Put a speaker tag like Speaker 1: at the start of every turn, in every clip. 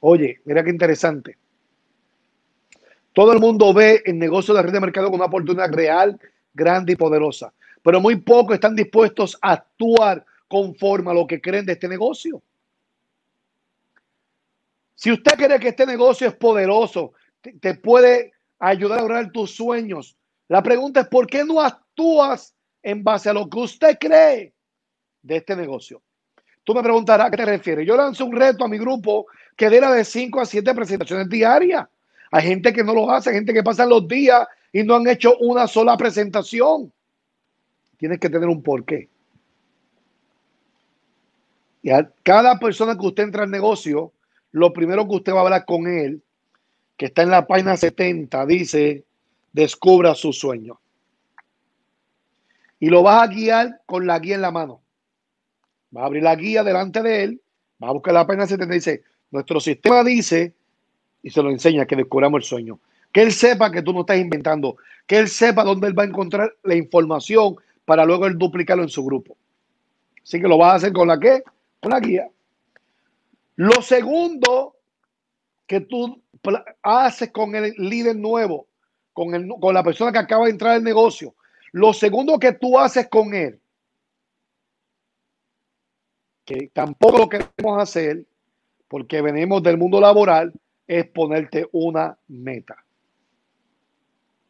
Speaker 1: Oye, mira qué interesante. Todo el mundo ve el negocio de la red de mercado como una oportunidad real, grande y poderosa, pero muy pocos están dispuestos a actuar conforme a lo que creen de este negocio. Si usted cree que este negocio es poderoso, te, te puede ayudar a lograr tus sueños, la pregunta es, ¿por qué no actúas en base a lo que usted cree de este negocio? Tú me preguntarás a qué te refieres. Yo lanzo un reto a mi grupo que dé de 5 a 7 presentaciones diarias. Hay gente que no lo hace, gente que pasa los días y no han hecho una sola presentación. Tienes que tener un porqué. Y a cada persona que usted entra al negocio, lo primero que usted va a hablar con él, que está en la página 70, dice, descubra su sueño. Y lo vas a guiar con la guía en la mano. Va a abrir la guía delante de él, Va a buscar la página dice Nuestro sistema dice, y se lo enseña, que descubramos el sueño. Que él sepa que tú no estás inventando, que él sepa dónde él va a encontrar la información para luego él duplicarlo en su grupo. Así que lo vas a hacer con la qué? Con la guía. Lo segundo que tú haces con el líder nuevo, con, con la persona que acaba de entrar al negocio, lo segundo que tú haces con él tampoco lo que a hacer porque venimos del mundo laboral es ponerte una meta.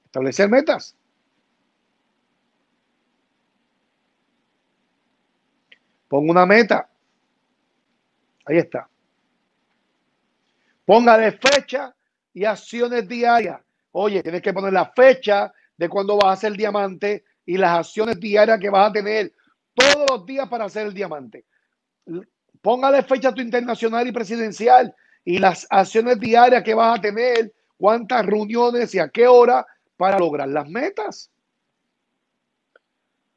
Speaker 1: Establecer metas. Pon una meta. Ahí está. de fecha y acciones diarias. Oye, tienes que poner la fecha de cuando vas a hacer el diamante y las acciones diarias que vas a tener todos los días para hacer el diamante póngale fecha tu internacional y presidencial y las acciones diarias que vas a tener, cuántas reuniones y a qué hora para lograr las metas.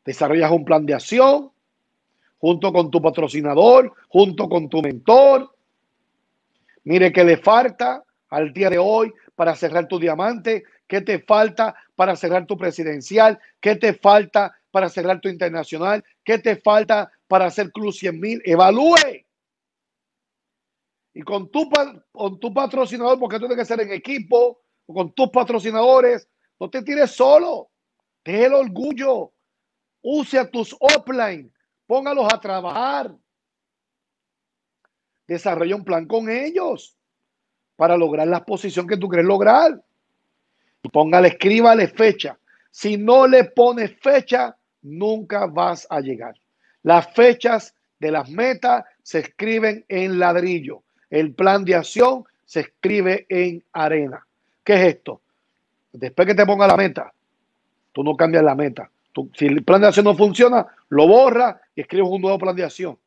Speaker 1: Desarrollas un plan de acción junto con tu patrocinador, junto con tu mentor. Mire qué le falta al día de hoy para cerrar tu diamante, qué te falta para cerrar tu presidencial, qué te falta para cerrar tu internacional, qué te falta para hacer Club 100 mil. Evalúe. Y con tu, con tu patrocinador, porque tú tienes que ser en equipo, con tus patrocinadores, no te tires solo. ten el orgullo. Use a tus offline. Póngalos a trabajar. Desarrolla un plan con ellos para lograr la posición que tú quieres lograr. Y póngale, escríbale fecha. Si no le pones fecha, nunca vas a llegar. Las fechas de las metas se escriben en ladrillo. El plan de acción se escribe en arena. ¿Qué es esto? Después que te ponga la meta, tú no cambias la meta. si el plan de acción no funciona, lo borras y escribes un nuevo plan de acción.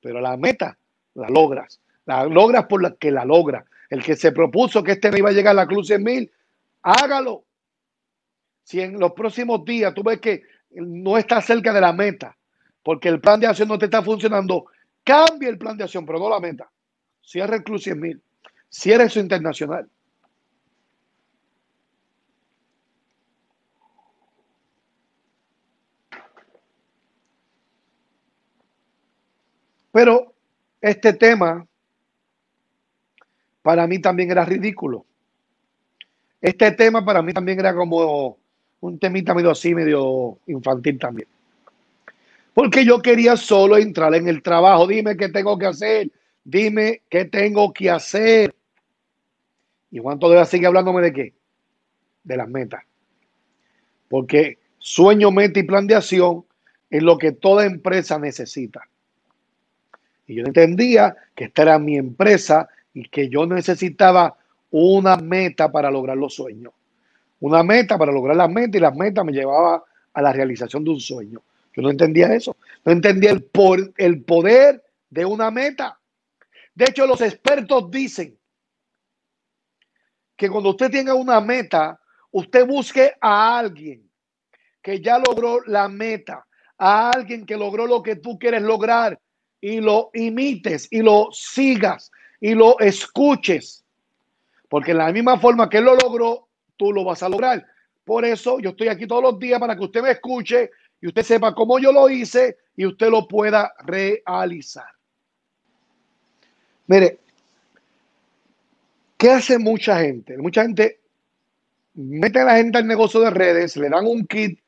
Speaker 1: Pero la meta la logras. La logras por la que la logras. El que se propuso que este no iba a llegar a la en mil, hágalo. Si en los próximos días tú ves que no está cerca de la meta, porque el plan de acción no te está funcionando, cambia el plan de acción, pero no la meta. Cierra el Club 100 mil, cierra eso internacional. Pero este tema para mí también era ridículo. Este tema para mí también era como un temita medio así, medio infantil también porque yo quería solo entrar en el trabajo. Dime qué tengo que hacer, dime qué tengo que hacer. Y Juan todavía sigue hablándome de qué? De las metas. Porque sueño, meta y plan de acción es lo que toda empresa necesita. Y yo entendía que esta era mi empresa y que yo necesitaba una meta para lograr los sueños. Una meta para lograr las metas y las metas me llevaba a la realización de un sueño. Yo no entendía eso. No entendía el, por, el poder de una meta. De hecho, los expertos dicen que cuando usted tenga una meta, usted busque a alguien que ya logró la meta, a alguien que logró lo que tú quieres lograr y lo imites y lo sigas y lo escuches. Porque en la misma forma que él lo logró, tú lo vas a lograr. Por eso yo estoy aquí todos los días para que usted me escuche y usted sepa cómo yo lo hice y usted lo pueda realizar. Mire, ¿qué hace mucha gente? Mucha gente mete a la gente al negocio de redes, le dan un kit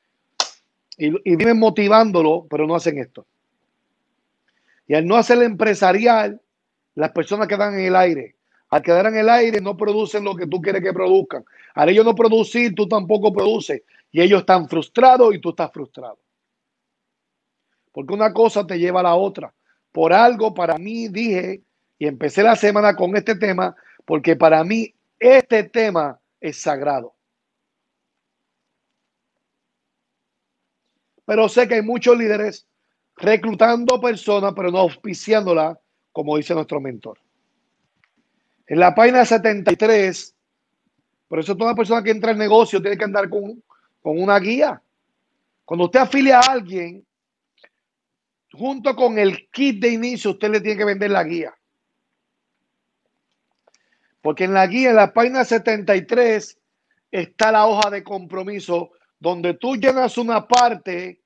Speaker 1: y, y viven motivándolo, pero no hacen esto. Y al no hacer empresarial, las personas quedan en el aire. Al quedar en el aire, no producen lo que tú quieres que produzcan. Al ellos no producir, tú tampoco produces. Y ellos están frustrados y tú estás frustrado. Porque una cosa te lleva a la otra. Por algo, para mí dije, y empecé la semana con este tema, porque para mí este tema es sagrado. Pero sé que hay muchos líderes reclutando personas, pero no auspiciándola, como dice nuestro mentor. En la página 73, por eso toda persona que entra al negocio tiene que andar con con una guía. Cuando usted afilia a alguien, junto con el kit de inicio, usted le tiene que vender la guía. Porque en la guía, en la página 73, está la hoja de compromiso donde tú llenas una parte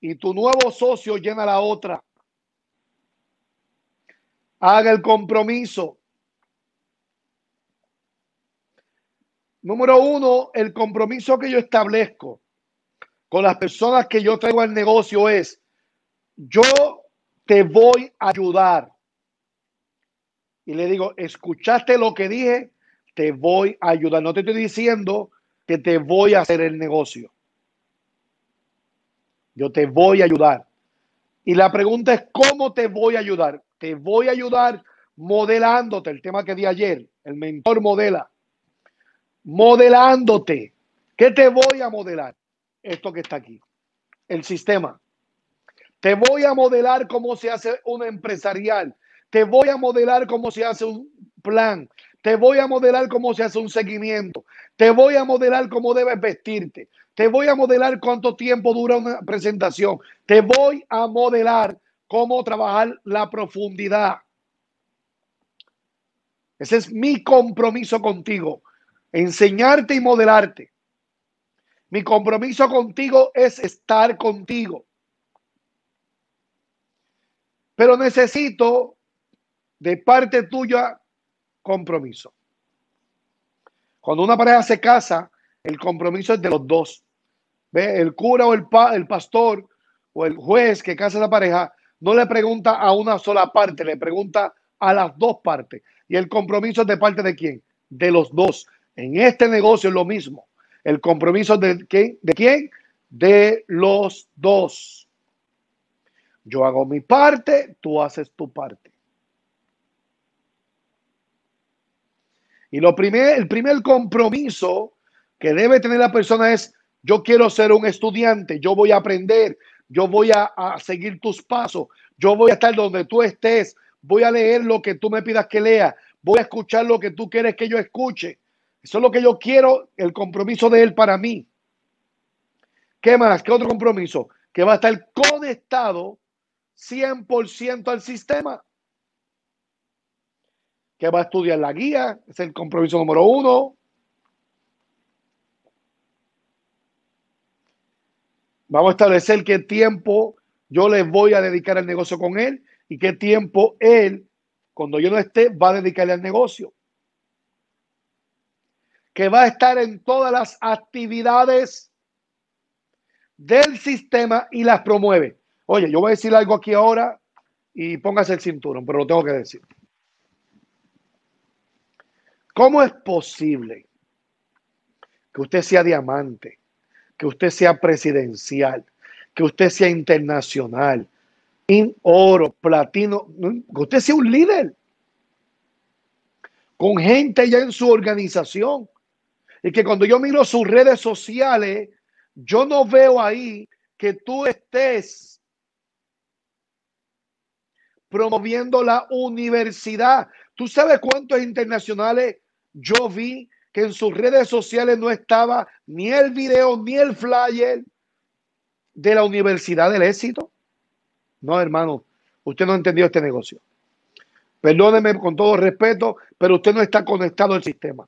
Speaker 1: y tu nuevo socio llena la otra. Haga el compromiso. Número uno, el compromiso que yo establezco con las personas que yo traigo al negocio es, yo te voy a ayudar. Y le digo, escuchaste lo que dije, te voy a ayudar. No te estoy diciendo que te voy a hacer el negocio. Yo te voy a ayudar. Y la pregunta es, ¿cómo te voy a ayudar? Te voy a ayudar modelándote, el tema que di ayer, el mentor modela modelándote. ¿Qué te voy a modelar? Esto que está aquí, el sistema. Te voy a modelar cómo se hace un empresarial. Te voy a modelar cómo se hace un plan. Te voy a modelar cómo se hace un seguimiento. Te voy a modelar cómo debes vestirte. Te voy a modelar cuánto tiempo dura una presentación. Te voy a modelar cómo trabajar la profundidad. Ese es mi compromiso contigo enseñarte y modelarte. Mi compromiso contigo es estar contigo. Pero necesito de parte tuya compromiso. Cuando una pareja se casa, el compromiso es de los dos. ¿Ve? El cura o el, pastor o el juez que casa la pareja no le pregunta a una sola parte, le pregunta a las dos partes. Y el compromiso es de parte de quién? De los dos. En este negocio es lo mismo. El compromiso de quién? ¿De De los dos. Yo hago mi parte, tú haces tu parte. Y lo primer, el primer compromiso que debe tener la persona es, yo quiero ser un estudiante, yo voy a aprender, yo voy a, a, seguir tus pasos, yo voy a estar donde tú estés, voy a leer lo que tú me pidas que lea, voy a escuchar lo que tú quieres que yo escuche, eso es lo que yo quiero, el compromiso de él para mí. ¿Qué más? ¿Qué otro compromiso? Que va a estar conectado 100% al sistema. Que va a estudiar la guía, es el compromiso número uno. Vamos a establecer qué tiempo yo les voy a dedicar al negocio con él y qué tiempo él, cuando yo no esté, va a dedicarle al negocio que va a estar en todas las actividades del sistema y las promueve. Oye, yo voy a decir algo aquí ahora y póngase el cinturón, pero lo tengo que decir. ¿Cómo es posible que usted sea diamante, que usted sea presidencial, que usted sea internacional, en oro, platino, que usted sea un líder con gente ya en su organización, y que cuando yo miro sus redes sociales, yo no veo ahí que tú estés promoviendo la universidad. ¿Tú sabes cuántos internacionales yo vi que en sus redes sociales no estaba ni el video ni el flyer de la Universidad del Éxito? No, hermano, usted no entendió este negocio. Perdóneme con todo respeto, pero usted no está conectado al sistema.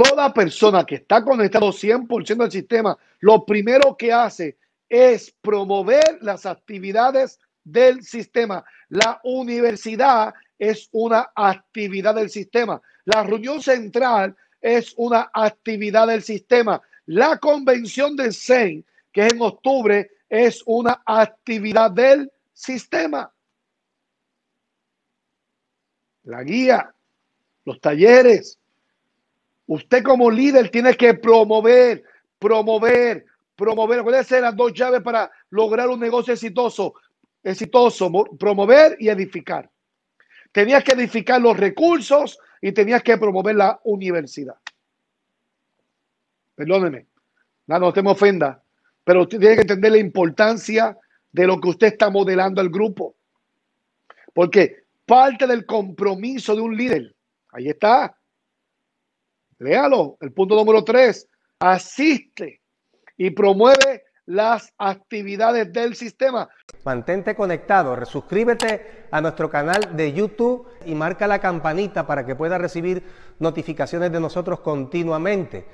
Speaker 1: Toda persona que está conectado 100% al sistema, lo primero que hace es promover las actividades del sistema. La universidad es una actividad del sistema. La reunión central es una actividad del sistema. La convención del CEN, que es en octubre, es una actividad del sistema. La guía, los talleres, Usted como líder tiene que promover, promover, promover. ¿Cuáles eran las dos llaves para lograr un negocio exitoso? Exitoso, promover y edificar. Tenías que edificar los recursos y tenías que promover la universidad. Perdóneme, no, no te me ofenda, pero usted tiene que entender la importancia de lo que usted está modelando al grupo. Porque parte del compromiso de un líder, ahí está, léalo, el punto número tres, asiste y promueve las actividades del sistema. Mantente conectado, suscríbete a nuestro canal de YouTube y marca la campanita para que puedas recibir notificaciones de nosotros continuamente.